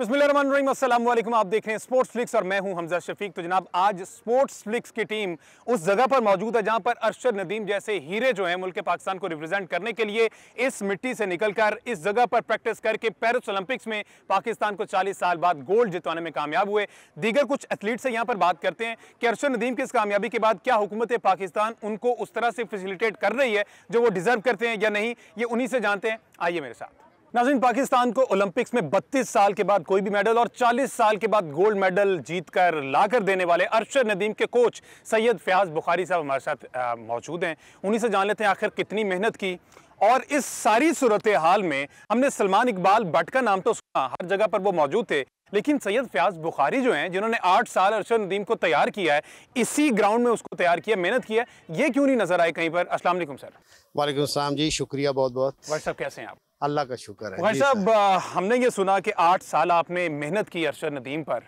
आप देख रहे हैं स्पोर्ट्स फ्लिक्स और मैं हूं हमजा शफीक तो जनाब आज स्पोर्ट्स फ्लिक्स की टीम उस जगह पर मौजूद है जहां पर अरशद नदीम जैसे हीरे जो हैं मुल्क पाकिस्तान को रिप्रेजेंट करने के लिए इस मिट्टी से निकलकर इस जगह पर प्रैक्टिस करके पेरिस ओलंपिक्स में पाकिस्तान को चालीस साल बाद गोल्ड जितवाने में कामयाब हुए दीगर कुछ एथलीट से यहाँ पर बात करते हैं कि अरशद नदीम की इस कामयाबी के बाद क्या हुकूमत पाकिस्तान उनको उस तरह से फैसिलिटेट कर रही है जो वो डिज़र्व करते हैं या नहीं ये उन्हीं से जानते हैं आइए मेरे साथ नाजिन पाकिस्तान को ओलंपिक्स में 32 साल के बाद कोई भी मेडल और 40 साल के बाद गोल्ड मेडल जीत कर देने वाले अरशद नदीम के कोच सैयद फयाज बुखारी साहब हमारे साथ मौजूद हैं उन्हीं से जान लेते हैं आखिर कितनी मेहनत की और इस सारी सूरत हाल में हमने सलमान इकबाल भट्ट का नाम तो सुना हर जगह पर वो मौजूद थे लेकिन सैयद फयाज बुखारी जो हैं जिन्होंने आठ साल अरशद नदीम को तैयार किया है इसी ग्राउंड में उसको तैयार किया मेहनत किया ये क्यों नहीं नजर आए कहीं पर असलम सर वालेकुम जी शुक्रिया बहुत बहुत साहब कैसे हैं आप अल्लाह का शुक्र है भाई साहब हमने ये सुना कि आठ साल आपने मेहनत की अरशद नदीम पर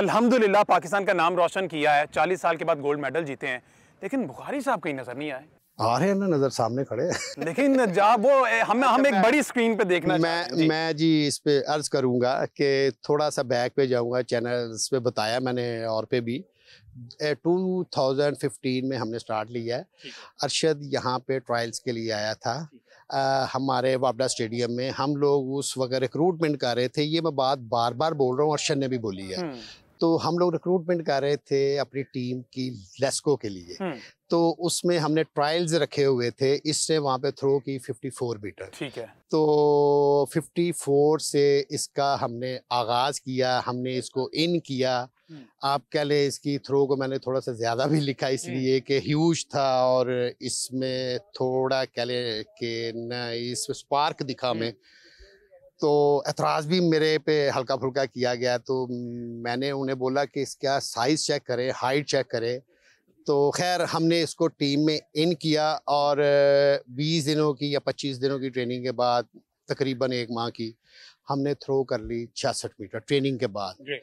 अल्हम्दुलिल्लाह पाकिस्तान का नाम रोशन किया है चालीस साल के बाद गोल्ड मेडल जीते हैं लेकिन बुखारी साहब कहीं नज़र नहीं आए आ रहे हैं ना नज़र सामने खड़े लेकिन जा वो हम अच्छा, हम एक बड़ी स्क्रीन पे देखना मैं जी। मैं जी इस पे अर्ज़ करूँगा कि थोड़ा सा बैक पे जाऊँगा चैनल्स पे बताया मैंने और पे भी 2015 में हमने स्टार्ट लिया है अरशद यहाँ पे ट्रायल्स के लिए आया था हमारे वापडा स्टेडियम में हम लोग उस वक्त रिक्रूटमेंट कर रहे थे ये मैं बात बार बार बोल रहा हूँ अर्शन ने भी बोली है हम्म। तो हम लोग रिक्रूटमेंट कर रहे थे अपनी टीम की लेस्को के लिए हम्म। तो उसमें हमने ट्रायल्स रखे हुए थे इससे वहाँ पे थ्रो की 54 मीटर ठीक है तो 54 से इसका हमने आगाज़ किया हमने इसको इन किया आप कह लें इसकी थ्रो को मैंने थोड़ा सा ज़्यादा भी लिखा इसलिए कि ह्यूज था और इसमें थोड़ा कह लें कि न इस स्पार्क दिखा में तो एतराज़ भी मेरे पे हल्का फुल्का किया गया तो मैंने उन्हें बोला कि इसका साइज़ चेक करें हाइट चेक करें तो खैर हमने इसको टीम में इन किया और 20 दिनों की या 25 दिनों की ट्रेनिंग के बाद तकरीबन एक माह की हमने थ्रो कर ली छियासठ मीटर ट्रेनिंग के बाद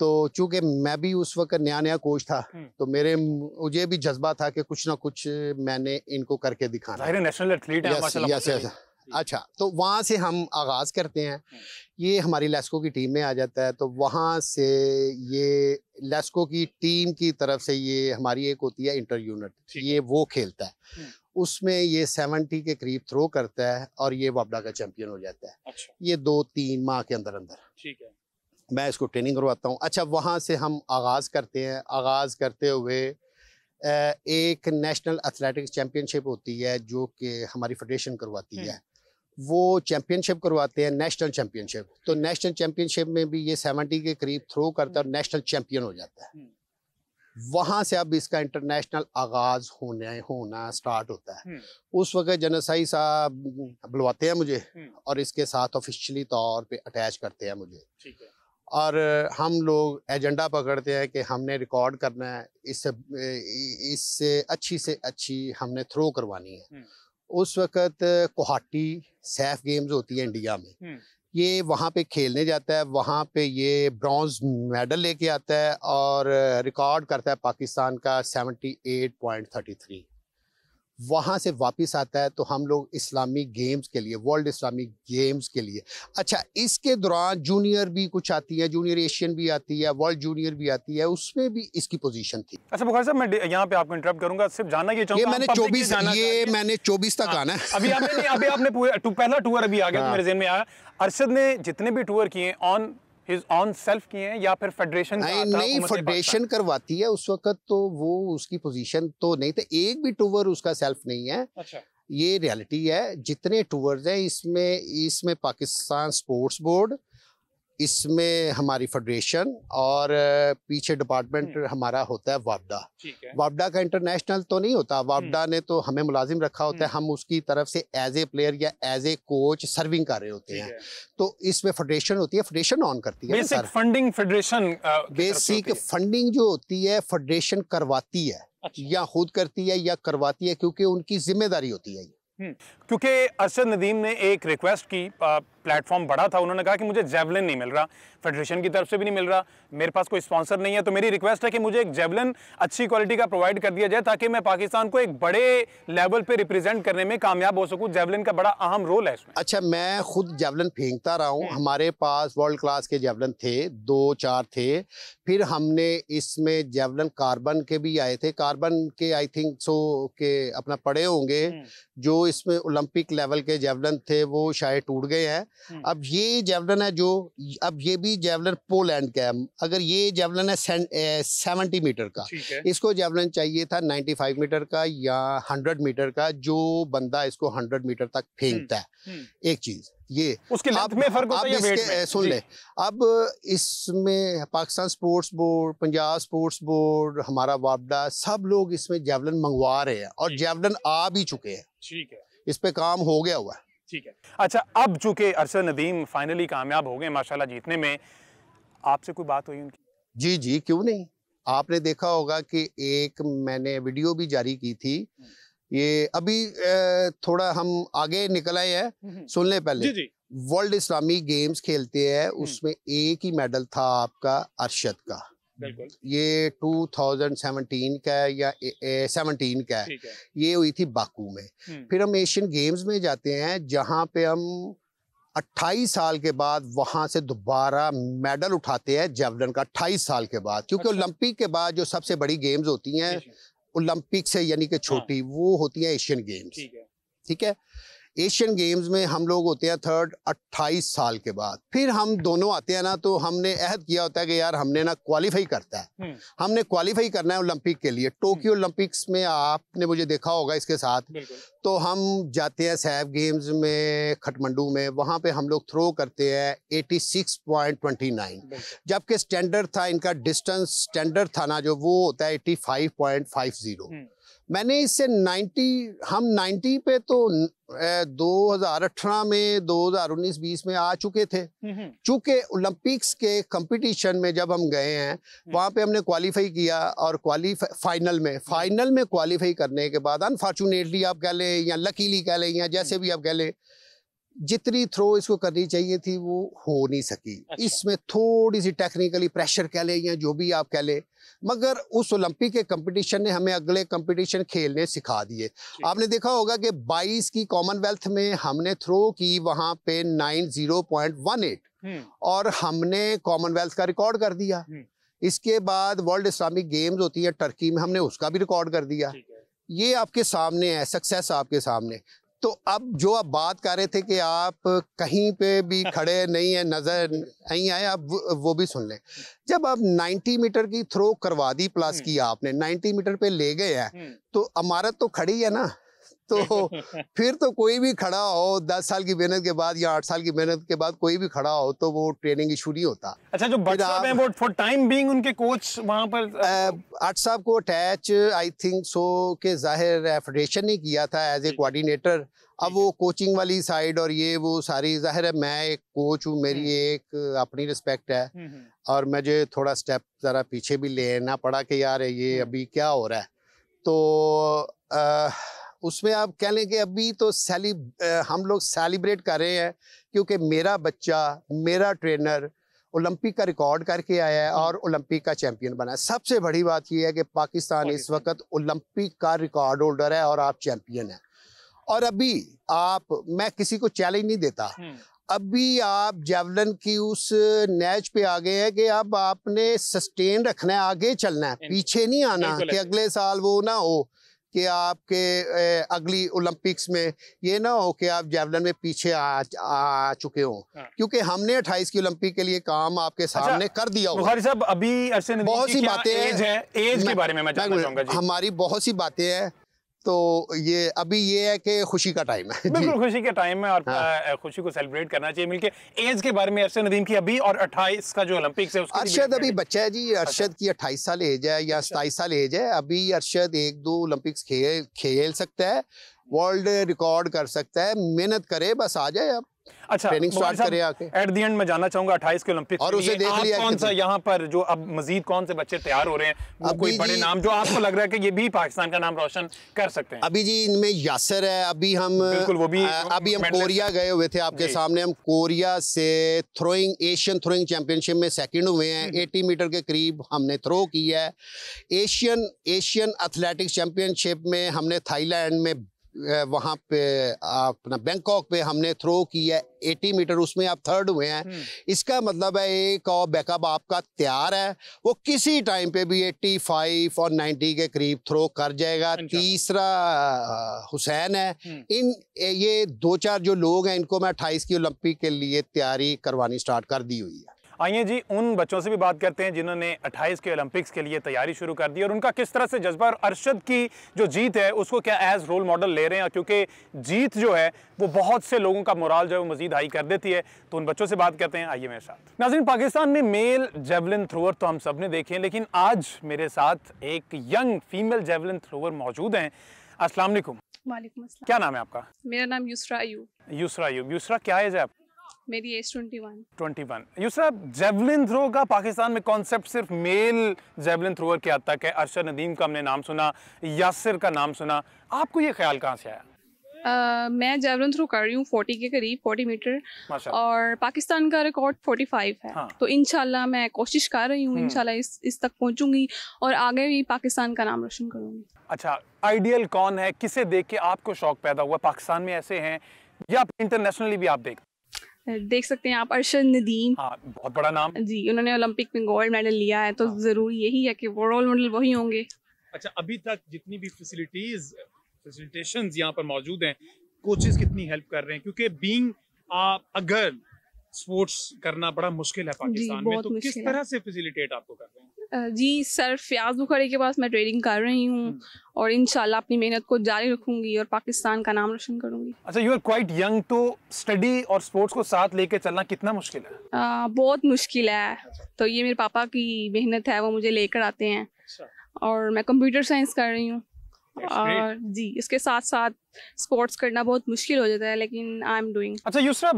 तो चूंकि मैं भी उस वक्त नया नया कोच था हम्म। तो मेरे मुझे भी जज्बा था कि कुछ ना कुछ मैंने इनको करके दिखाना नेशनल एथलीट है अच्छा तो वहाँ से हम आगाज़ करते हैं हम्म। ये हमारी लेस्को की टीम में आ जाता है तो वहाँ से ये लेस्को की टीम की तरफ से ये हमारी एक होती है इंटर यूनिट ये वो खेलता है हम्म। उसमें ये सेवेंटी के करीब थ्रो करता है और ये वापडा का चैंपियन हो जाता है अच्छा। ये दो तीन माह के अंदर अंदर ठीक है मैं इसको ट्रेनिंग करवाता हूँ अच्छा वहाँ से हम आगाज़ करते हैं आगाज़ करते हुए एक नेशनल एथलेटिक्स चैम्पियनशिप होती है जो कि हमारी फेडरेशन करवाती है हम्म। वो चैम्पियनशिप करवाते हैं नेशनल चैम्पियनशिप तो नेशनल चैम्पियनशिप में भी ये सेवेंटी के करीब थ्रो करता है और नेशनल चैम्पियन हम्म। हो जाता है हम्म। वहां से अब इसका इंटरनेशनल आगाज़ होने होना स्टार्ट होता है हम्म। उस वक्त जनसाई साहब बुलवाते हैं मुझे हम्म। और इसके साथ ऑफिशियली तौर पे अटैच करते हैं मुझे और हम लोग एजेंडा पकड़ते हैं कि हमने रिकॉर्ड करना है इससे इससे अच्छी से अच्छी हमने थ्रो करवानी है हम्म। उस वक्त कोहाटी सैफ गेम्स होती है इंडिया में ये वहाँ पे खेलने जाता है वहाँ पे ये ब्रॉन्ज मेडल लेके आता है और रिकॉर्ड करता है पाकिस्तान का seventy eight point thirty three वहाँ से वापस आता है तो हम लोग इस्लामी गेम्स के लिए वर्ल्ड इस्लामिक गेम्स के लिए अच्छा इसके दौरान जूनियर भी कुछ आती है जूनियर एशियन भी आती है वर्ल्ड जूनियर भी आती है उसमें भी इसकी पोजीशन थी अच्छा बुखार साहब मैं यहाँ पे आपको इंटरप्ट करूंगा सिर्फ जानना ये ये मैंने चौबीस ये मैंने चौबीस तक आना अभी आपने अभी आपने पहला टूर अभी आ गया तो हाँ। मेरे जेन में आया अरशद ने जितने भी टूर किए ऑन हिज ऑन सेल्फ किए हैं या फिर फेडरेशन नहीं, नहीं फेडरेशन करवाती है उस वक्त तो वो उसकी पोजीशन तो नहीं था एक भी टूवर उसका सेल्फ नहीं है अच्छा ये रियलिटी है जितने टूवर्स हैं इसमें इसमें पाकिस्तान स्पोर्ट्स बोर्ड इसमें हमारी फेडरेशन और पीछे डिपार्टमेंट हम्म। हमारा होता है वापडा वापडा का इंटरनेशनल तो नहीं होता वापडा हम्म। ने तो हमें मुलाजिम रखा होता है हम्म। हम उसकी तरफ से एज ए प्लेयर या एज ए कोच सर्विंग कर रहे होते हैं तो इसमें फेडरेशन होती है फेडरेशन ऑन करती है basic funding federation basic funding जो होती है फेडरेशन करवाती है अच्छा। या खुद करती है या करवाती है क्योंकि उनकी जिम्मेदारी होती है क्योंकि अरशद नदीम ने एक रिक्वेस्ट की प्लेटफॉर्म बड़ा था उन्होंने कहा कि मुझे जेवलिन नहीं मिल रहा फेडरेशन की तरफ से भी नहीं मिल रहा मेरे पास कोई स्पॉन्सर नहीं है तो मेरी रिक्वेस्ट है कि मुझे एक जेवलिन अच्छी क्वालिटी का प्रोवाइड कर दिया जाए ताकि मैं पाकिस्तान को एक बड़े लेवल पर रिप्रेजेंट करने में कामयाब हो सकूँ जेवलिन का बड़ा अहम रोल है इसमें अच्छा मैं खुद जेवलिन फेंकता रहा हूँ हम्म। हमारे पास वर्ल्ड क्लास के जेवलिन थे दो चार थे फिर हमने इसमें जेवलिन कार्बन के भी आए थे कार्बन के आई थिंक सो के अपना पड़े होंगे हम्म। जो इसमें ओलंपिक लेवल के जेवलन थे वो शायद टूट गए हैं हम्म। अब ये जेवलन है जो अब ये भी जेवलन पोलैंड का है अगर ये जेवलन है सेवेंटी मीटर का इसको जेवलन चाहिए था नाइन्टी फाइव मीटर का या हंड्रेड मीटर का जो बंदा इसको हंड्रेड मीटर तक फेंकता है हम्म, हम्म। एक चीज़ ये उसके आप, में फर्क आप में सुन ले अब इसमें Pakistan sports board Punjab sports board हमारा वापडा सब लोग इसमें जेवलन मंगवा रहे हैं और जेवलन आ भी चुके हैं ठीक है इस पर काम हो गया हुआ है ठीक है अच्छा अब चूंकि अरसद नदीम फाइनली कामयाब हो गए माशाल्लाह जीतने में आपसे कोई बात हुई उनकी जी जी क्यों नहीं आपने देखा होगा कि एक मैंने वीडियो भी जारी की थी ये अभी थोड़ा हम आगे निकल आए हैं हम्म, हम्म। सुन ले पहले जी जी वर्ल्ड इस्लामी गेम्स खेलते हैं हम्म। उसमें एक ही मेडल था आपका अरशद का टू ये 2017 का है या ए, ए, 17 का है ये हुई थी बाकू में हम्म। फिर हम एशियन गेम्स में जाते हैं जहाँ पे हम 28 साल के बाद वहाँ से दोबारा मेडल उठाते हैं जेवलन का 28 साल के बाद क्योंकि ओलंपिक अच्छा। के बाद जो सबसे बड़ी गेम्स होती हैं ओलंपिक से यानी कि हाँ। छोटी हाँ। वो होती हैं एशियन गेम्स ठीक है एशियन गेम्स में हम लोग होते हैं थर्ड 28 साल के बाद फिर हम दोनों आते हैं ना तो हमने अहद किया होता है कि यार हमने ना क्वालिफाई करता है हम्म। हमने क्वालिफाई करना है ओलंपिक के लिए टोक्यो हम्म। ओलंपिक्स में आपने मुझे देखा होगा इसके साथ तो हम जाते हैं सैफ गेम्स में खटमंडू में वहाँ पे हम लोग थ्रो करते हैं eighty six point twenty nine जबकि स्टैंडर्ड था इनका डिस्टेंस स्टैंडर्ड था ना जो वो होता है फाइव फाइव पॉइंट जीरो मैंने इससे 90 हम 90 पे तो दो में 2019-20 में आ चुके थे हम्म, हम्म। चूंकि ओलंपिक्स के कंपटीशन में जब हम गए हैं हम्म। वहाँ पे हमने क्वालिफाई किया और क्वालिफाई फाइनल में फाइनल में क्वालिफाई करने के बाद अनफॉर्चुनेटली आप कह लें या लकीली कह लें या जैसे भी आप कह लें जितनी थ्रो इसको करनी चाहिए थी वो हो नहीं सकी अच्छा। इसमें थोड़ी सी टेक्निकली प्रेशर कह लें या जो भी आप कह लें मगर उस ओलंपिक के कंपटीशन ने हमें अगले कंपटीशन खेलने सिखा दिए आपने देखा होगा कि 22 की कॉमनवेल्थ में हमने थ्रो की वहां पे 90.18 हम्म। और हमने कॉमनवेल्थ का रिकॉर्ड कर दिया हम्म। इसके बाद वर्ल्ड इस्लामिक गेम्स होती है टर्की में हमने उसका भी रिकॉर्ड कर दिया ये आपके सामने है सक्सेस आपके सामने तो अब जो आप बात कर रहे थे कि आप कहीं पे भी खड़े नहीं है नज़र नहीं आए आप वो भी सुन लें जब आप 90 मीटर की थ्रो करवा दी प्लस हम्म। की आपने 90 मीटर पे ले गए हैं हम्म। तो इमारत तो खड़ी है ना तो फिर तो कोई भी खड़ा हो दस साल की मेहनत के बाद या आठ साल की मेहनत के बाद कोई भी खड़ा हो तो वो ट्रेनिंग इशू नहीं होता अच्छा जो बट साहब हैं वो फॉर टाइम बीइंग उनके कोच वहां पर आठ साहब को अटैच आई थिंक सो के जाहिर फेडरेशन ने किया था एज ए कोऑर्डिनेटर अब वो कोचिंग वाली साइड और ये वो सारी जाहिर है मैं एक कोच हूँ मेरी हम्म। एक अपनी रिस्पेक्ट है हम्म, हम्म। और मुझे थोड़ा स्टेप ज़रा पीछे भी लेना पड़ा कि यार ये अभी क्या हो रहा है तो उसमें आप कह लें कि अभी तो सेली हम लोग सेलिब्रेट कर रहे हैं क्योंकि मेरा बच्चा मेरा ट्रेनर ओलंपिक का रिकॉर्ड करके आया है और ओलंपिक का चैंपियन बना है सबसे बड़ी बात यह है कि पाकिस्तान इस वक्त ओलंपिक का रिकॉर्ड होल्डर है और आप चैंपियन हैं और अभी आप मैं किसी को चैलेंज नहीं देता हम्म। अभी आप जेवलन की उस नैच पे आ गए हैं कि अब आपने सस्टेन रखना है आगे चलना है पीछे नहीं आना कि अगले साल वो ना हो कि आपके अगली ओलंपिक्स में ये ना हो कि आप जैवलन में पीछे आ, आ चुके हो हाँ। क्योंकि हमने अट्ठाईस की ओलंपिक के लिए काम आपके अच्छा, सामने अच्छा, कर दिया हो अभी बहुत सी बातें एज के बारे में हमारी बहुत सी बातें हैं तो ये अभी ये है कि खुशी का टाइम है बिल्कुल खुशी का टाइम है और हाँ। खुशी को सेलिब्रेट करना चाहिए मिलके एज के बारे में अरशद नदीम की अभी और 28 का जो ओलंपिक्स है अरशद अभी बच्चा है जी अच्छा। अरशद की 28 साल एज है या अच्छा। सताईस साल एज है अभी अरशद एक दो ओलंपिक्स खेल खेल सकता है वर्ल्ड रिकॉर्ड कर सकता है मेहनत करे बस आ जाए अब अच्छा, आपके सामने हम कोरिया से थ्रोइंग एशियन थ्रोइंग में सेकेंड हुए हैं हम्म। एटी मीटर के करीब हमने थ्रो की है एशियन एशियन एथलेटिक्स चैंपियनशिप में हमने थाईलैंड में वहाँ पे अपना बैंकॉक पे हमने थ्रो किया एटी मीटर उसमें आप थर्ड हुए हैं हम्म। इसका मतलब है एक और बैकअप आपका तैयार है वो किसी टाइम पे भी एट्टी फाइव और नाइन्टी के करीब थ्रो कर जाएगा तीसरा हुसैन है हम्म। इन ये दो चार जो लोग हैं इनको मैं अट्ठाईस की ओलंपिक के लिए तैयारी करवानी स्टार्ट कर दी हुई है आइए जी उन बच्चों से भी बात करते हैं जिन्होंने 28 के ओलंपिक्स के लिए तैयारी शुरू कर दी और उनका किस तरह से जज्बा और अरशद की जो जीत है उसको क्या एज रोल मॉडल ले रहे हैं क्योंकि जीत जो है वो बहुत से लोगों का मोराल जो है वो मजीद हाई कर देती है तो उन बच्चों से बात करते हैं आइए मेरे साथ नाजिन पाकिस्तान में मेल जेवलिन थ्रोअर तो हम सब ने देखे लेकिन आज मेरे साथ एक यंग फीमेल जेवलिन थ्रोअर मौजूद हैं असलम क्या नाम है आपका मेरा नाम यूसरा यूसरा यूसरा क्या है मेरी एज 21 21 यूसरा जेवलिन थ्रो का पाकिस्तान में कॉन्सेप्ट सिर्फ मेल जेवलिन थ्रोअर के हद तक है अरशद नदीम का हमने नाम सुना यासिर का नाम सुना आपको ये ख्याल कहाँ से आया Uh, मैं जेवलिन थ्रू कर रही हूँ 40 के करीब 40 मीटर और पाकिस्तान का रिकॉर्ड 45 है हाँ। तो इनशाला मैं कोशिश कर रही हूँ हम्म। इनशाला इस इस तक पहुँचूंगी और आगे भी पाकिस्तान का नाम रोशन करूँगी अच्छा आइडियल कौन है किसे देख के आपको शौक पैदा हुआ पाकिस्तान में ऐसे हैं या इंटरनेशनली भी आप देखते देख सकते हैं आप अर्शद नदीम हाँ, बहुत बड़ा नाम जी उन्होंने ओलंपिक में गोल्ड मेडल लिया है तो हाँ। जरूर यही है कि वो रोल मॉडल वही होंगे अच्छा अभी तक जितनी भी फैसिलिटीज फैसिलिटेशन यहाँ पर मौजूद हैं कोचेस कितनी हेल्प कर रहे हैं क्योंकि आप अगर स्पोर्ट्स करना बड़ा मुश्किल है पाकिस्तान में तो किस तरह से फैसिलिटेट आपको कर रहे हैं जी सर फयाज बुखारी के पास मैं ट्रेडिंग कर रही हूँ हम्म। और इन अपनी मेहनत को जारी रखूंगी और पाकिस्तान का नाम रोशन करूंगी अच्छा यू आर क्वाइट यंग तो स्टडी और स्पोर्ट्स को साथ लेके चलना कितना मुश्किल है आ, बहुत मुश्किल है तो ये मेरे पापा की मेहनत है वो मुझे लेकर आते हैं अच्छा। और मैं कंप्यूटर साइंस कर रही हूँ जी इसके साथ साथ स्पोर्ट्स करना बहुत मुश्किल हो जाता है लेकिन आई एम डूइंग अच्छा यूसरा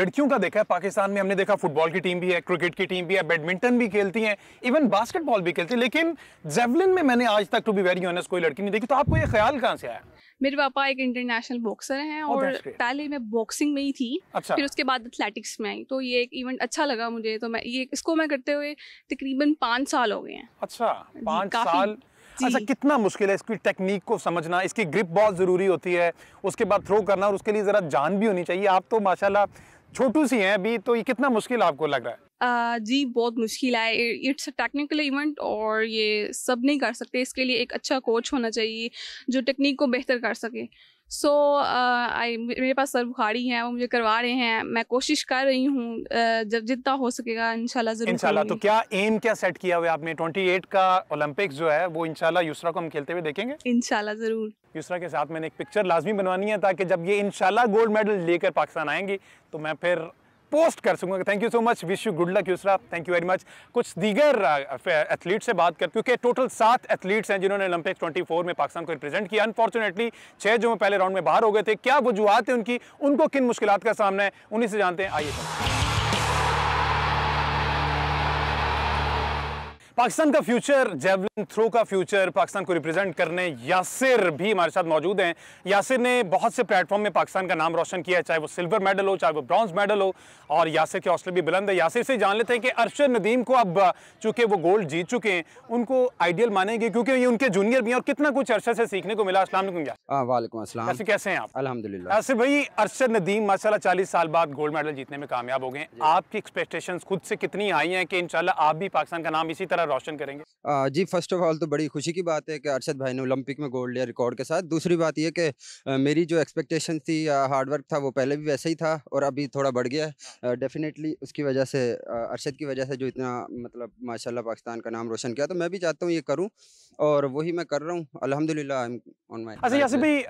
लड़कियों का देखा है पाकिस्तान में हमने देखा फुटबॉल की टीम भी है क्रिकेट की टीम भी है बैडमिंटन भी खेलती हैं इवन बास्केटबॉल भी खेलती है लेकिन जेवलिन में मैंने आज तक टू बी वेरी ऑनेस्ट कोई लड़की नहीं देखी तो आपको ये ख्याल कहाँ से आया मेरे पापा एक इंटरनेशनल बॉक्सर हैं oh, और पहले मैं बॉक्सिंग में ही थी अच्छा। फिर उसके बाद एथलेटिक्स में आई तो ये एक इवेंट अच्छा लगा मुझे तो मैं ये इसको मैं करते हुए तकरीबन पाँच साल हो गए हैं अच्छा पाँच साल अच्छा कितना मुश्किल है इसकी टेक्निक को समझना इसकी ग्रिप बहुत ज़रूरी होती है उसके बाद थ्रो करना और उसके लिए ज़रा जान भी होनी चाहिए आप तो माशाल्लाह छोटू सी हैं अभी तो ये कितना मुश्किल आपको लग रहा है Uh, जी बहुत मुश्किल है इट्स अ टेक्निकल इवेंट और ये सब नहीं कर सकते इसके लिए एक अच्छा कोच होना चाहिए जो टेक्निक को बेहतर कर सके सो so, आई uh, मेरे पास सर बुखारी हैं वो मुझे करवा रहे हैं मैं कोशिश कर रही हूँ uh, जब जितना हो सकेगा इन जरूर इंशाल्लाह तो क्या एम क्या सेट किया हुआ आपने 28 का ओलंपिक जो है वो इंशाल्लाह यूसरा को हम खेलते हुए देखेंगे इंशाल्लाह जरूर यूसरा के साथ मैंने एक पिक्चर लाजमी बनवानी है ताकि जब ये इंशाल्लाह गोल्ड मेडल लेकर पाकिस्तान आएंगी तो मैं फिर पोस्ट कर सकूँगा thank you so much wish you good luck Yusra thank you very much कुछ दीगर एथलीट से बात कर क्योंकि टोटल सात एथलीट्स हैं जिन्होंने ओलंपिक 24 में पाकिस्तान को रिप्रेजेंट किया अनफॉर्चुनेटली छः जो पहले राउंड में बाहर हो गए थे क्या वजुआत है उनकी उनको किन मुश्किल का सामना है उन्हीं से जानते हैं आइए पाकिस्तान का फ्यूचर जेवलिन थ्रो का फ्यूचर पाकिस्तान को रिप्रेजेंट करने यासिर भी हमारे साथ मौजूद हैं यासिर ने बहुत से प्लेटफॉर्म में पाकिस्तान का नाम रोशन किया है चाहे वो सिल्वर मेडल हो चाहे वो ब्रॉन्ज मेडल हो और यासिर के हौसले भी बुलंद है यासिर से जान लेते हैं कि अरशद नदीम को अब चूंकि वो गोल्ड जीत चुके हैं उनको आइडियल मानेंगे क्योंकि ये उनके जूनियर भी हैं और कितना कुछ अरशद से सीखने को मिला असलम वाले हाँ, कैसे हैं आप अलहमदिल्ला यासिर भाई अरशद नदीम माशाला चालीस साल बाद गोल्ड मेडल जीतने में कामयाब हो गए आपकी एक्सपेक्टेशन खुद से कितनी आई हैं कि इनशाला आप भी पाकिस्तान का नाम इसी तरह चेहरा रोशन करेंगे जी फर्स्ट ऑफ ऑल तो बड़ी खुशी की बात है कि अरशद भाई ने ओलंपिक में गोल्ड लिया रिकॉर्ड के साथ दूसरी बात यह कि मेरी जो एक्सपेक्टेशन थी हार्डवर्क था वो पहले भी वैसे ही था और अभी थोड़ा बढ़ गया है डेफिनेटली उसकी वजह से अरशद की वजह से जो इतना मतलब माशा पाकिस्तान का नाम रोशन किया तो मैं भी चाहता हूँ ये करूँ और वही मैं कर रहा हूँ अलहमदिल्ला अच्छा भाई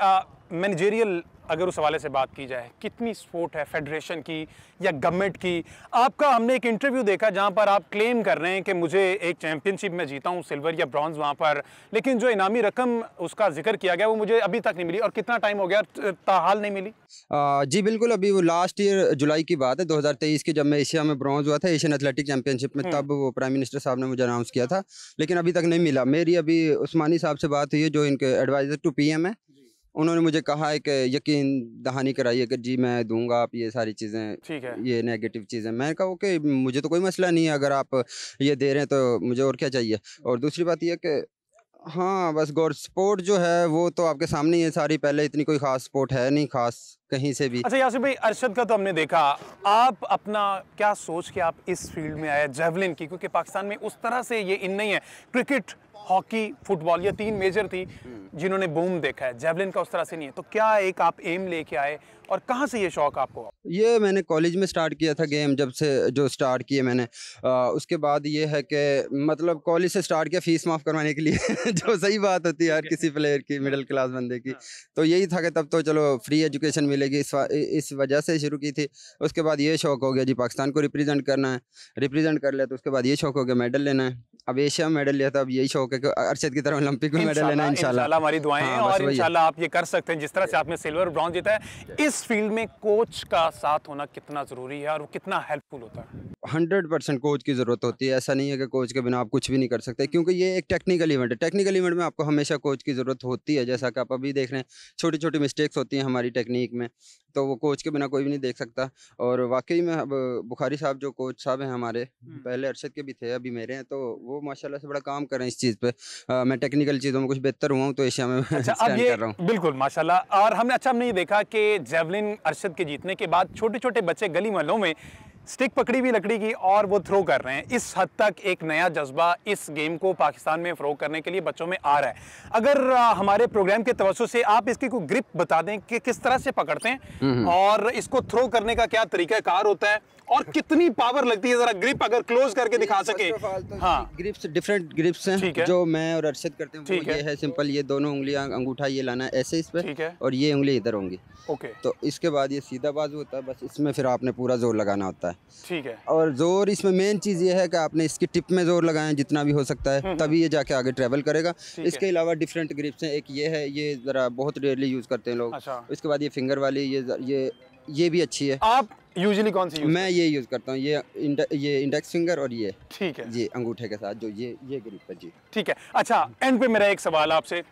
मैनेजेरियल अगर उस हवाले से बात की जाए कितनी सपोर्ट है फेडरेशन की या गवर्नमेंट की आपका हमने एक इंटरव्यू देखा जहां पर आप क्लेम कर रहे हैं कि मुझे एक चैंपियनशिप में जीता हूं सिल्वर या ब्रॉन्ज वहां पर लेकिन जो इनामी रकम उसका जिक्र किया गया वो मुझे अभी तक नहीं मिली और कितना टाइम हो गया ताहाल नहीं मिली आ, जी बिल्कुल अभी वो लास्ट ईयर जुलाई की बात है दो की जब मैं एशिया में ब्रॉन्ज हुआ था एशियन एथलेटिक चैंपियनशिप में हम्म। तब वो प्राइम मिनिस्टर साहब ने मुझे अनाउंस किया था लेकिन अभी तक नहीं मिला मेरी अभी उस्मानी साहब से बात हुई है जो इनके एडवाइज़र टू पी है उन्होंने मुझे कहा है कि यकीन दहानी कराइए कि जी मैं दूंगा आप ये सारी चीज़ें ठीक है ये नेगेटिव चीज़ें मैंने कहा ओके मुझे तो कोई मसला नहीं है अगर आप ये दे रहे हैं तो मुझे और क्या चाहिए और दूसरी बात यह कि हाँ बस गौर स्पोर्ट जो है वो तो आपके सामने ही है सारी पहले इतनी कोई खास स्पोर्ट है नहीं खास कहीं से भी अच्छा यासिर भाई अरशद का तो हमने देखा आप अपना क्या सोच के आप इस फील्ड में आए जेवलिन की क्योंकि पाकिस्तान में उस तरह से ये इन नहीं है क्रिकेट हॉकी फुटबॉल ये तीन मेजर थी जिन्होंने बूम देखा है जेवलिन का उस तरह से नहीं है तो क्या एक आप एम लेके आए और कहाँ से ये शौक आपको ये मैंने कॉलेज में स्टार्ट किया था गेम जब से जो स्टार्ट किए मैंने आ, उसके बाद ये है कि मतलब कॉलेज से स्टार्ट किया फीस माफ़ करवाने के लिए जो सही बात होती है हर किसी प्लेयर की मिडिल क्लास बंदे की तो यही था कि तब तो चलो फ्री एजुकेशन मिलेगी इस इस वजह से शुरू की थी उसके बाद ये शौक हो गया जी पाकिस्तान को रिप्रेजेंट करना है रिप्रेजेंट कर लिया तो उसके बाद ये शौक हो गया मेडल लेना है अब एशिया में मेडल लिया था अब यही शौक है कि अर्शद की तरह ओलंपिक में मेडल लेना इंशाल्लाह हमारी दुआएं हाँ, और इंशाल्लाह आप ये कर सकते हैं जिस तरह से आपने सिल्वर ब्रॉन्ज जीता है इस फील्ड में कोच का साथ होना कितना ज़रूरी है और वो कितना हेल्पफुल होता है हंड्रेड परसेंट कोच की ज़रूरत होती है ऐसा नहीं है कि कोच के बिना आप कुछ भी नहीं कर सकते क्योंकि हम्म। ये एक टेक्निकल इवेंट है टेक्निकल इवेंट में आपको हमेशा कोच की ज़रूरत होती है जैसा कि आप अभी देख रहे हैं छोटी छोटी मिस्टेक्स होती हैं हमारी टेक्निक में तो वो कोच के बिना कोई भी नहीं देख सकता और वाकई में अब बुखारी साहब जो कोच साहब हैं हमारे हम्म। पहले अरशद के भी थे अभी मेरे हैं तो वो माशाल्लाह से बड़ा काम कर रहे हैं इस चीज़ पे आ, मैं टेक्निकल चीज़ों में कुछ बेहतर हुआ हूँ तो एशिया में अच्छा, अब ये कर रहा हूँ बिल्कुल माशाल्लाह और हमने अच्छा हमने ये देखा कि जेवलिन अरशद के जीतने के बाद छोटे छोटे बच्चे गली महलों में स्टिक पकड़ी हुई लकड़ी की और वो थ्रो कर रहे हैं इस हद तक एक नया जज्बा इस गेम को पाकिस्तान में फ़्रो करने के लिए बच्चों में आ रहा है अगर हमारे प्रोग्राम के तवसो से आप इसकी कोई ग्रिप बता दें कि किस तरह से पकड़ते हैं हम्म, हम्म। और इसको थ्रो करने का क्या तरीका कार होता है और कितनी पावर लगती है जरा ग्रिप अगर क्लोज करके दिखा सके तो हाँ ग्रिप्स डिफरेंट ग्रिप्स हैं जो मैं और अर्शद करते हैं ये है सिंपल ये दोनों उंगलियां अंगूठा ये लाना ऐसे इस पर और ये उंगली इधर होंगी ओके तो इसके बाद ये सीधा बाजू होता है बस इसमें फिर आपने पूरा जोर लगाना होता है है ठीक है और जोर इसमें मेन चीज़ ये है कि आपने इसकी टिप में जोर लगाए जितना भी हो सकता है हम्म, तभी हम्म। ये जाके आगे ट्रेवल करेगा इसके अलावा डिफरेंट ग्रिप्स हैं एक ये है ये ज़रा बहुत रेयरली यूज़ करते हैं लोग अच्छा। इसके बाद ये फिंगर वाली ये ये ये भी अच्छी है आप यूजुअली कौन सी यूज़ मैं ये यूज़ करता हूँ ये इंड, ये इंडेक्स फिंगर और ये ठीक है ये अंगूठे के साथ जो ये ये ग्रिप है जी ठीक है अच्छा एंड पे मेरा एक सवाल आपसे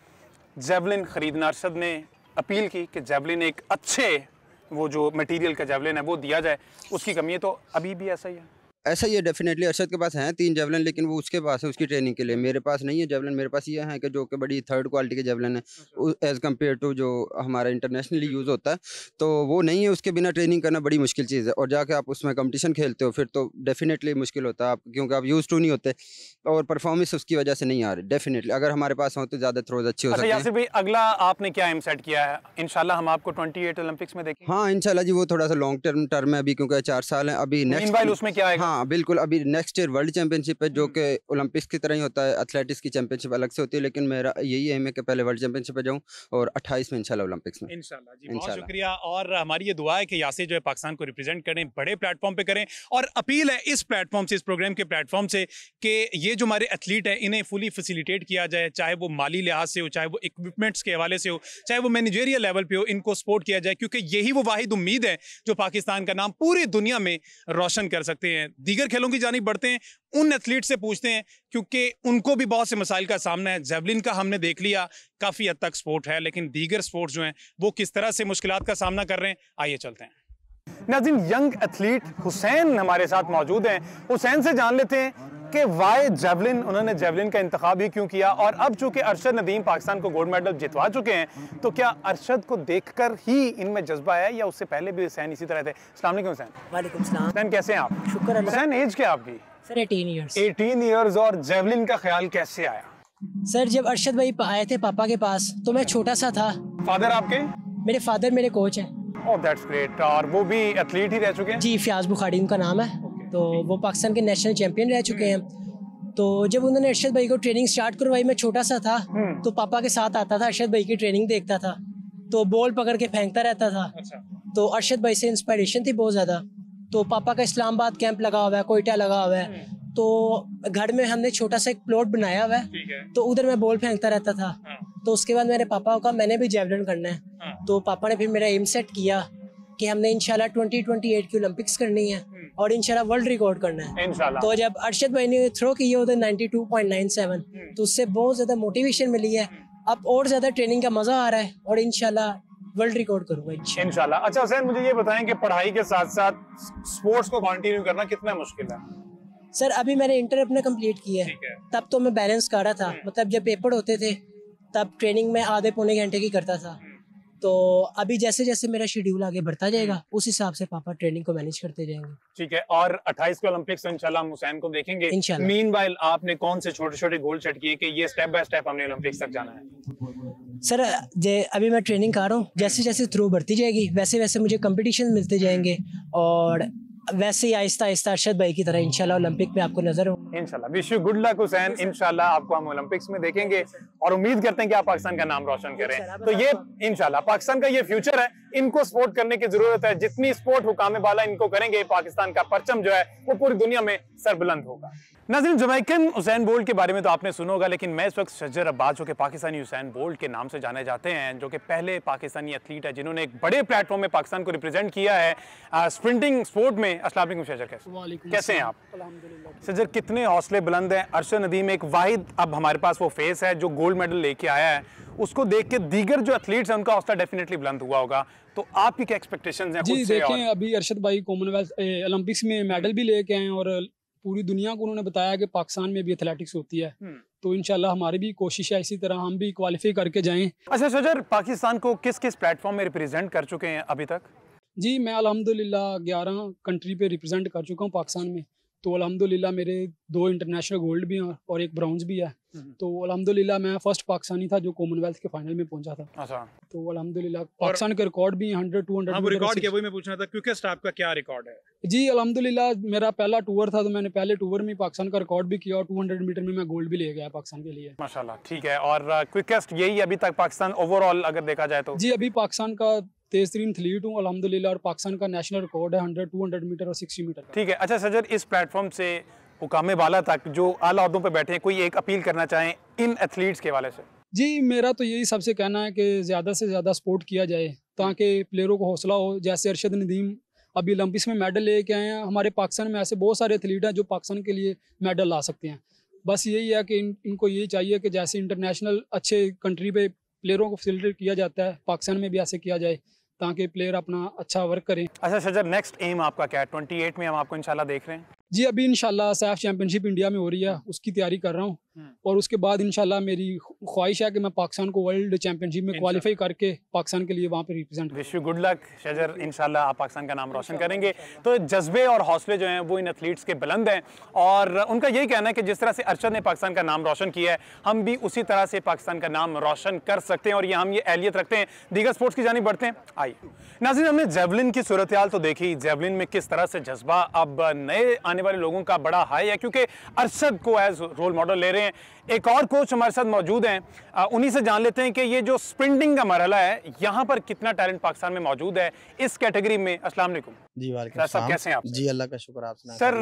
जेवलिन खरीदना अरसद ने अपील की कि जेवलिन एक अच्छे वो जो मटेरियल का जेवलिन है वो दिया जाए उसकी कमी है तो अभी भी ऐसा ही है ऐसा ही है डेफिनेटली अरशद के पास हैं तीन जेवलन लेकिन वो उसके पास है उसकी ट्रेनिंग के लिए मेरे पास नहीं है जेवलन मेरे पास ये है कि जो कि बड़ी थर्ड क्वालिटी के जेवलन है एज़ कम्पेयर टू जो हमारा इंटरनेशनली यूज़ होता है तो वो नहीं है उसके बिना ट्रेनिंग करना बड़ी मुश्किल चीज़ है और जाके आप उसमें कंपटीशन खेलते हो फिर तो डेफिनेटली मुश्किल होता है आप क्योंकि आप यूज़ टू नहीं होते और परफॉर्मेंस उसकी वजह से नहीं आ रही डेफिनेटली अगर हमारे पास हों तो ज़्यादा थ्रोज अच्छी हो अच्छा, सकती है भाई अगला आपने क्या एम सेट किया है इनशाला हम आपको ट्वेंटी ओलंपिक्स में देखें हाँ इनशाला जी वो थोड़ा सा लॉन्ग टर्म टर्म है अभी क्योंकि चार साल है अभी नेक्स्ट उसमें क्या है हाँ, हाँ बिल्कुल अभी नेक्स्ट ईयर वर्ल्ड चैंपियनशिप है जो हम्म। कि ओलंपिक्स की तरह ही होता है एथलेटिक्स की चैंपियनशिप अलग से होती है लेकिन मेरा यही एम है कि पहले वर्ल्ड चैंपियनशिप पर जाऊँ और अट्ठाईस में इनशाला ओलंपिक्स में इन जी बहुत शुक्रिया और हमारी ये दुआ है कि यासिर जो है पाकिस्तान को रिप्रेजेंट करें बड़े प्लेटफॉर्म पर करें और अपील है इस प्लेटफॉर्म से इस प्रोग्राम के प्लेटफॉर्म से कि ये जो हमारे एथलीट हैं इन्हें फुली फैसिलिटेट किया जाए चाहे वो माली लिहाज से हो चाहे वो इक्विपमेंट्स के हवाले से हो चाहे वो मैनेजेरियल लेवल पर हो इनको सपोर्ट किया जाए क्योंकि यही वो वाहिद उम्मीद है जो पाकिस्तान का नाम पूरी दुनिया में रोशन कर सकते हैं दीगर खेलों की जानी बढ़ते हैं उन एथलीट से पूछते हैं क्योंकि उनको भी बहुत से मसाइल का सामना है जेवलिन का हमने देख लिया काफ़ी हद तक स्पोर्ट है लेकिन दीगर स्पोर्ट्स जो हैं वो किस तरह से मुश्किल का सामना कर रहे हैं आइए चलते हैं नाजिन यंग एथलीट हुसैन हमारे साथ मौजूद हैं हुसैन से जान लेते हैं कि वाई जेवलिन उन्होंने जेवलिन का इंतखा ही क्यों किया और अब चूंकि अरशद नदीम पाकिस्तान को गोल्ड मेडल जितवा चुके हैं तो क्या अरशद को देखकर ही इनमें जज्बा है या उससे पहले भी हुसैन इसी तरह थे अलैक् हुसैन वाले कैसे हैं आप शुक्र हुसैन एज क्या आपकी sir eighteen years eighteen years और जेवलिन का ख्याल कैसे आया सर जब अरशद भाई आए थे पापा के पास तो मैं छोटा सा था फादर आपके मेरे फादर मेरे कोच हैं ओह दैट्स ग्रेट और वो भी एथलीट ही रह चुके हैं जी फियाज बुखारी उनका नाम है okay. तो okay. वो पाकिस्तान के नेशनल चैम्पियन रह चुके हैं तो जब उन्होंने अरशद भाई को ट्रेनिंग स्टार्ट करवाई मैं छोटा सा था hmm. तो पापा के साथ आता था अरशद भाई की ट्रेनिंग देखता था तो बॉल पकड़ के फेंकता रहता था अच्छा। तो अरशद भाई से इंस्पायरेशन थी बहुत ज़्यादा तो पापा का इस्लामाबाद कैंप लगा हुआ है कोयटा लगा हुआ है hmm. तो घर में हमने छोटा सा एक प्लॉट बनाया हुआ है तो उधर मैं बॉल फेंकता रहता था हाँ। तो उसके बाद मेरे पापा को कहा मैंने भी जेवलिन करना है हाँ। तो पापा ने फिर मेरा एम सेट किया कि हमने इनशाला ट्वेंटी ट्वेंटी एट की ओलंपिक्स करनी है हम्म। और इनशाला वर्ल्ड रिकॉर्ड करना है तो जब अर्शद भाई ने थ्रो किए होते ninety two point nine seven तो उससे बहुत ज़्यादा मोटिवेशन मिली है हम्म। अब और ज़्यादा ट्रेनिंग का मज़ा आ रहा है और इनशाला वर्ल्ड रिकॉर्ड करूंगा इनशाला अच्छा हुसैन मुझे ये बताएं कि पढ़ाई के साथ साथ स्पोर्ट्स को कंटिन्यू करना कितना मुश्किल है सर अभी मैंने इंटर अपना कंप्लीट किया है तब तो मैं बैलेंस कर रहा था हम्म। मतलब जब पेपर होते थे तब ट्रेनिंग में आधे पौने घंटे की करता था तो अभी जैसे जैसे मेरा शेड्यूल आगे बढ़ता जाएगा उस हिसाब से पापा ट्रेनिंग को मैनेज करते जाएंगे ठीक है और 28 के ओलंपिक्स इंशाल्लाह हुसैन को देखेंगे मीन आपने कौन से छोटे छोटे गोल सेट किए कि ये स्टेप बाय स्टेप हमने ओलंपिक्स तक जाना है सर जे अभी मैं ट्रेनिंग कर रहा हूँ जैसे जैसे थ्रू बढ़ती जाएगी वैसे वैसे मुझे कंपटीशन मिलते जाएंगे और वैसे ही आहिस्ता आहिस्ता अरशद भाई की तरह इंशाल्लाह ओलंपिक में आपको नजर हो इंशाल्लाह wish you good luck Hussain इंशाल्लाह आपको हम ओलंपिक्स में देखेंगे और उम्मीद करते हैं कि आप पाकिस्तान का नाम रोशन करें तो ये इंशाल्लाह पाकिस्तान का ये फ्यूचर है इनको सपोर्ट करने की जरूरत है जितनी सपोर्ट हुकामे बाला इनको करेंगे पाकिस्तान का परचम जो है वो पूरी दुनिया में सरबुलंद होगा नाजिन जमैकन हुसैन बोल्ट के बारे में तो आपने सुनोगा लेकिन मैं इस वक्त शजर अब्बास जो कि पाकिस्तानी हुसैन बोल्ट के नाम से जाने जाते हैं जो कि पहले पाकिस्तानी एथलीट है जिन्होंने एक बड़े प्लेटफॉर्म में पाकिस्तान को रिप्रेजेंट किया है स्प्रिंटिंग स्पोर्ट में असलाकुम शजर कैसे हैं आप शजर कितने हौसले बुलंद हैं अरशद नदीम एक वाहिद अब हमारे पास वो फेस है जो गोल्ड मेडल लेके आया है उसको देख के दीगर जो एथलीट्स हैं उनका हौसला डेफिनेटली बुलंद हुआ होगा तो आपकी क्या एक्सपेक्टेशन है जी देखें अभी अरशद भाई कॉमनवेल्थ ओलंपिक्स में मेडल भी लेके आए और पूरी दुनिया को उन्होंने बताया कि पाकिस्तान में भी एथलेटिक्स होती है हम्म। तो इनशाला हमारी भी कोशिश है इसी तरह हम भी क्वालिफाई करके जाएं अच्छा सजर पाकिस्तान को किस किस प्लेटफॉर्म में रिप्रेजेंट कर चुके हैं अभी तक जी मैं अलहमदिल्ला ग्यारह कंट्री पे रिप्रेजेंट कर चुका हूँ पाकिस्तान में तो अलहमदिल्ला मेरे दो इंटरनेशनल गोल्ड भी हैं और एक ब्रॉन्ज भी है हम्म। तो अलहमदिल्ला मैं फर्स्ट पाकिस्तानी था जो कॉमनवेल्थ के फाइनल में पहुंचा था अच्छा तो अलहमदिल्ला पाकिस्तान के रिकॉर्ड भी हंड्रेड टू हंड्रेड पूछना था क्या रिकॉर्ड है जी अलहमदिल्ला मेरा पहला टूर था तो मैंने पहले टूर में पाकिस्तान का रिकॉर्ड भी किया और 200 मीटर में मैं गोल्ड भी ले गया पाकिस्तान के लिए माशाल्लाह ठीक है और क्विकेस्ट uh, यही अभी तक पाकिस्तान ओवरऑल अगर देखा जाए तो जी अभी पाकिस्तान का तेज तरीन थलीट हूँ अलहमदिल्ला और पाकिस्तान का नेशनल रिकॉर्ड है हंड्रेड टू हंड्रेड मीटर और सिक्सटी मीटर ठीक है अच्छा सजर इस प्लेटफॉर्म से मुकामे वाला तक जो आला अहदों पर बैठे हैं कोई एक अपील करना चाहें इन एथलीट्स के वाले से जी मेरा तो यही सबसे कहना है कि ज़्यादा से ज़्यादा सपोर्ट किया जाए ताकि प्लेयरों को हौसला हो जैसे अरशद नदीम अभी ओलंपिक्स में मेडल लेके आए हैं हमारे पाकिस्तान में ऐसे बहुत सारे एथलीट हैं जो पाकिस्तान के लिए मेडल ला सकते हैं बस यही है कि इन, इनको यही चाहिए कि जैसे इंटरनेशनल अच्छे कंट्री पे प्लेयरों को फैसिलिटेट किया जाता है पाकिस्तान में भी ऐसे किया जाए ताकि प्लेयर अपना अच्छा वर्क करें अच्छा सजर नेक्स्ट एम आपका क्या है ट्वेंटी में हम आपको इंशाल्लाह देख रहे हैं जी अभी इन सैफ चैम्पियनशिप इंडिया में हो रही है उसकी तैयारी कर रहा हूँ हम्म। और उसके बाद इनशाला मेरी ख्वाहिश है कि मैं पाकिस्तान को वर्ल्ड चैंपियनशिप में क्वालिफाई करके पाकिस्तान के लिए वहाँ पे represent wish you good luck Shajar इनशाला आप पाकिस्तान का नाम रोशन करेंगे तो जज्बे और हौसले जो हैं वो इन एथलीट्स के बुलंद हैं और उनका यही कहना है कि जिस तरह से अरशद ने पाकिस्तान का नाम रोशन किया है हम भी उसी तरह से पाकिस्तान का नाम रोशन कर सकते हैं और ये हम ये एहलियत रखते हैं दीगर स्पोर्ट्स की जानी बढ़ते हैं आइए नाजिर हमने जेवलिन की सूरत हाल तो देखी जेवलिन में किस तरह से जज्बा अब नए आने वाले लोगों का बड़ा हाई है क्योंकि अरशद को एज रोल मॉडल ले रहे हैं हैं एक और कोच हमारे साथ मौजूद हैं उन्हीं से जान लेते हैं कि ये जो स्प्रिंटिंग का मरहला है यहाँ पर कितना टैलेंट पाकिस्तान में मौजूद है इस कैटेगरी में अस्सलाम जी वाले साहब कैसे हैं आप जी अल्लाह का शुक्र आप सर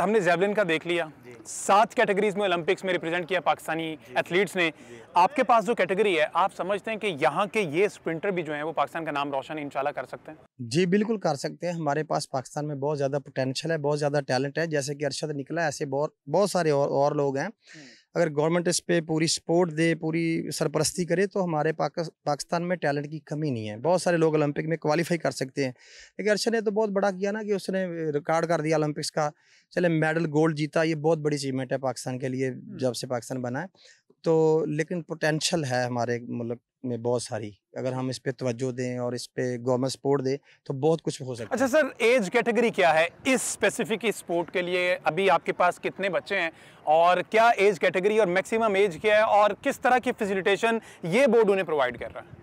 हमने जेवलिन का देख लिया सात कैटेगरीज में ओलंपिक्स में रिप्रेजेंट किया पाकिस्तानी एथलीट्स ने आपके पास जो कैटेगरी है आप समझते हैं कि यहाँ के ये स्प्रिंटर भी जो है वो पाकिस्तान का नाम रोशन इंशाल्लाह कर सकते हैं जी बिल्कुल कर सकते हैं हमारे पास पाकिस्तान में बहुत ज़्यादा पोटेंशियल है बहुत ज़्यादा टैलेंट है जैसे कि अरशद निकला ऐसे बहुत सारे और, लोग हैं हम्म। अगर गवर्नमेंट इस पर पूरी सपोर्ट दे पूरी सरपरस्ती करे तो हमारे पाकिस्तान में टैलेंट की कमी नहीं है बहुत सारे लोग ओलंपिक में क्वालिफाई कर सकते हैं लेकिन अर्शद ने तो बहुत बड़ा किया ना कि उसने रिकॉर्ड कर दिया ओलंपिक्स का चले मेडल गोल्ड जीता ये बहुत बड़ी अचीवमेंट है पाकिस्तान के लिए हम्म। जब से पाकिस्तान बना है तो लेकिन पोटेंशल है हमारे मुल्क मतलब में बहुत सारी अगर हम इस पर तवज्जो दें और इस पर गवर्नमेंट सपोर्ट दें तो बहुत कुछ हो सकता अच्छा है अच्छा सर एज कैटेगरी क्या है इस स्पेसिफिक स्पोर्ट के लिए अभी आपके पास कितने बच्चे हैं और क्या एज कैटेगरी और मैक्सिमम एज क्या है और किस तरह की फैसिलिटेशन ये बोर्ड उन्हें प्रोवाइड कर रहा है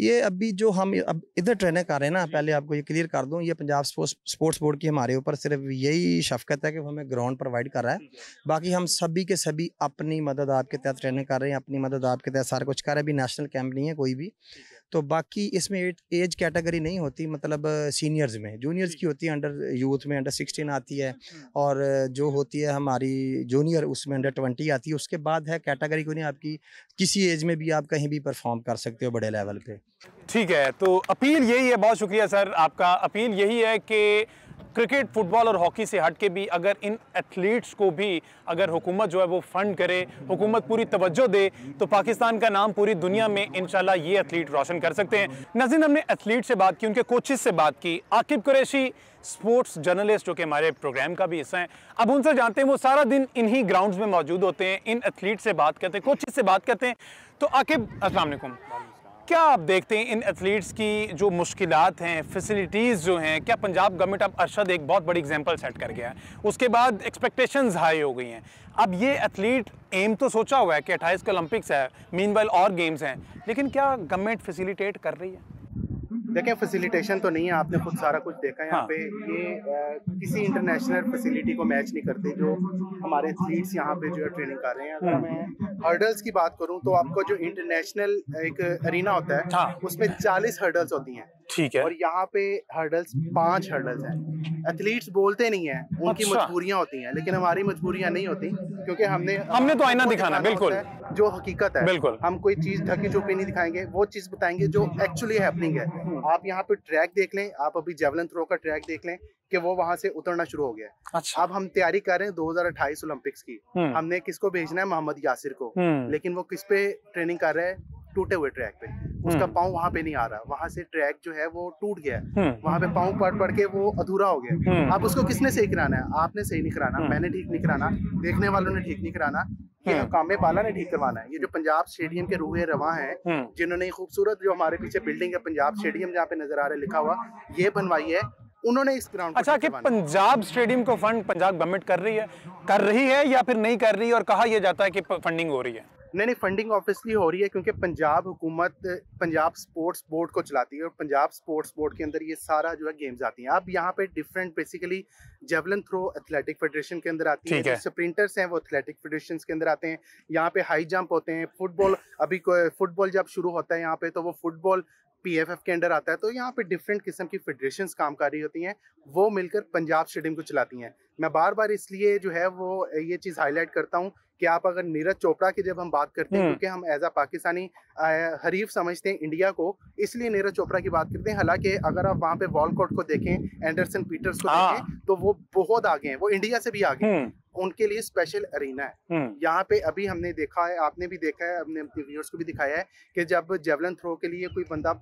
ये अभी जो हम अब इधर ट्रेनर कर रहे हैं ना पहले आपको ये क्लियर कर दूं ये पंजाब स्पोर्ट्स बोर्ड की हमारे ऊपर सिर्फ यही शफकत है कि वो हमें ग्राउंड प्रोवाइड कर रहा है बाकी हम सभी के सभी अपनी मदद आपके तहत ट्रेनर कर रहे हैं अपनी मदद आपके तहत सारा कुछ कर रहे हैं अभी नेशनल कैंप नहीं है कोई भी तो बाकी इसमें एज कैटेगरी नहीं होती मतलब सीनियर्स में जूनियर्स की होती है अंडर यूथ में अंडर सिक्सटीन आती है हम्म, हम्म। और जो होती है हमारी जूनियर उसमें अंडर ट्वेंटी आती है उसके बाद है कैटेगरी को नहीं आपकी किसी एज में भी आप कहीं भी परफॉर्म कर सकते हो बड़े लेवल पर ठीक है तो अपील यही है बहुत शुक्रिया सर आपका अपील यही है कि क्रिकेट फुटबॉल और हॉकी से हट के भी अगर इन एथलीट्स को भी अगर हुकूमत जो है वो फंड करे हुकूमत पूरी तवज्जो दे तो पाकिस्तान का नाम पूरी दुनिया में इनशाला ये एथलीट रोशन कर सकते हैं नजीन हमने एथलीट से बात की उनके कोचिज से बात की आकिब कुरैशी स्पोर्ट्स जर्नलिस्ट जो कि हमारे प्रोग्राम का भी हिस्सा है अब उनसे जानते हैं वो सारा दिन इन्हीं ग्राउंड में मौजूद होते हैं इन एथलीट से बात करते हैं कोचिज से बात करते हैं तो आकिब अस्सलाम क्या आप देखते हैं इन एथलीट्स की जो मुश्किल हैं फैसिलिटीज़ जो हैं क्या पंजाब गवर्नमेंट अब अरशद एक बहुत बड़ी एग्जांपल सेट कर गया है उसके बाद एक्सपेक्टेशंस हाई हो गई हैं अब ये एथलीट एम तो सोचा हुआ है कि अट्ठाईस ओलंपिक्स है मीन और गेम्स हैं लेकिन क्या गवर्नमेंट फैसिलिटेट कर रही है देखें फैसिलिटेशन तो नहीं है आपने खुद सारा कुछ देखा है यहाँ हाँ। पे ये किसी इंटरनेशनल फैसिलिटी को मैच नहीं करते जो हमारे एथलीट्स यहाँ पे जो है ट्रेनिंग कर रहे हैं अगर हाँ। मैं हर्डल्स की बात करूँ तो आपको जो इंटरनेशनल एक अरीना होता है हाँ। उसमें चालीस हर्डल्स होती हैं ठीक है और यहाँ पे हर्डल्स हम्म। पांच हर्डल्स हैं एथलीट्स बोलते नहीं है उनकी अच्छा। मजबूरियां होती हैं लेकिन हमारी मजबूरियां नहीं होती क्योंकि हमने हमने तो आईना दिखाना, बिल्कुल जो हकीकत है बिल्कुल हम कोई चीज ढकी छुपी नहीं दिखाएंगे वो चीज बताएंगे जो एक्चुअली हैपनिंग है हम्म। आप यहाँ पे ट्रैक देख लें आप अभी जेवलन थ्रो का ट्रैक देख लें कि वो वहां से उतरना शुरू हो गया अच्छा। अब हम तैयारी कर रहे हैं 2028 ओलंपिक्स की हम्म। हमने किसको भेजना है मोहम्मद यासिर को लेकिन वो किस पे ट्रेनिंग कर रहे हैं टूटे हुए ट्रैक पे उसका हम्म। पाँव वहाँ पे नहीं आ रहा वहाँ से ट्रैक जो है वो टूट गया हम्म। वहाँ पे पाँव पड़ पड़ के वो अधूरा हो गया हम्म। अब उसको किसने सही कराना है आपने सही नहीं कराना मैंने ठीक नहीं कराना देखने वालों ने ठीक नहीं कराना ये कामे बाला ने ठीक करवाना है ये जो पंजाब स्टेडियम के रूहे रवा है जिन्होंने खूबसूरत जो हमारे पीछे बिल्डिंग है पंजाब स्टेडियम जहाँ पे नजर आ रहा है लिखा हुआ ये बनवाई है उन्होंने इस ग्राउंड अच्छा कि पंजाब स्टेडियम को फंड पंजाब गवर्नमेंट कर रही है कर रही है या फिर नहीं कर रही है और कहा यह जाता है कि फंडिंग हो रही है नहीं नहीं फंडिंग ऑब्वियसली हो रही है क्योंकि पंजाब हुकूमत पंजाब स्पोर्ट्स बोर्ड को चलाती है और पंजाब स्पोर्ट्स बोर्ड के अंदर ये सारा जो है गेम्स आती हैं अब यहाँ पे different basically javelin throw athletic federation के अंदर आती है, है। स्प्रिंटर्स हैं वो एथलेटिक फेडरेशन के अंदर आते हैं यहाँ पे हाई जंप होते हैं फुटबॉल अभी फुटबॉल जब शुरू होता है यहाँ पे तो वो फुटबॉल पीएफएफ के अंडर आता है तो यहाँ पे डिफरेंट किस्म की फेडरेशन काम कर रही होती हैं वो मिलकर पंजाब स्टेडियम को चलाती हैं मैं बार बार इसलिए जो है वो ये चीज़ हाईलाइट करता हूँ कि आप अगर नीरज चोपड़ा की जब हम बात करते हैं हम्म। क्योंकि हम एज अ पाकिस्तानी हरीफ समझते हैं इंडिया को इसलिए नीरज चोपड़ा की बात करते हैं हालांकि अगर आप वहाँ पे वॉलकॉट को देखें एंडरसन पीटर्स को हाँ। देखें तो वो बहुत आगे हैं वो इंडिया से भी आगे हैं हम्म। उनके लिए स्पेशल अरीना है हम्म। यहाँ पे अभी हमने देखा है आपने भी देखा है अपने व्यूअर्स को भी दिखाया है कि जब जेवलन थ्रो के लिए कोई बंदा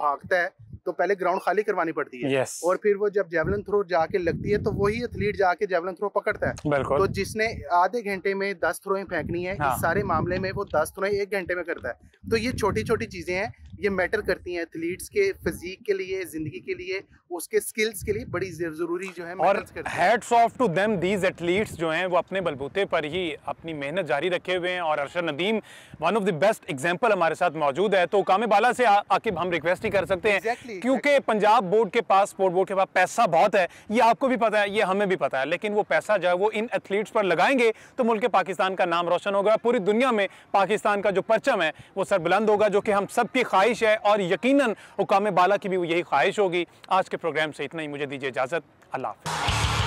भागता है तो पहले ग्राउंड खाली करवानी पड़ती है yes. और फिर वो जब जेवलन थ्रो जाके लगती है तो वही एथलीट जाके जेवलन थ्रो पकड़ता है तो जिसने आधे घंटे में दस थ्रोएं फेंकनी है हाँ। इस सारे मामले में वो दस थ्रोएं एक घंटे में करता है तो ये छोटी छोटी चीजें हैं ये मैटर करती हैं एथलीट्स के फिजीक के लिए जिंदगी के लिए उसके स्किल्स के लिए बड़ी ज़रूरी जो है और hats off to them these athletes जो हैं वो अपने बलबूते पर ही अपनी मेहनत जारी रखे हुए हैं और Arshad Nadeem one of the best example हमारे साथ मौजूद है तो कामे बाला से आकिब हम रिक्वेस्ट ही कर सकते हैं exactly, क्योंकि exactly. पंजाब बोर्ड के पास स्पोर्ट बोर्ड के पास पैसा बहुत है ये आपको भी पता है ये हमें भी पता है लेकिन वो पैसा जो है वो इन एथलीट्स पर लगाएंगे तो मुल्क पाकिस्तान का नाम रोशन होगा पूरी दुनिया में पाकिस्तान का जो परचम है वो सरबुलंद होगा जो कि हम सबकी खास ख्वाहिश है और यकीन हुकाम बाला की भी यही ख्वाहिश होगी आज के प्रोग्राम से इतना ही मुझे दीजिए इजाज़त अल्लाह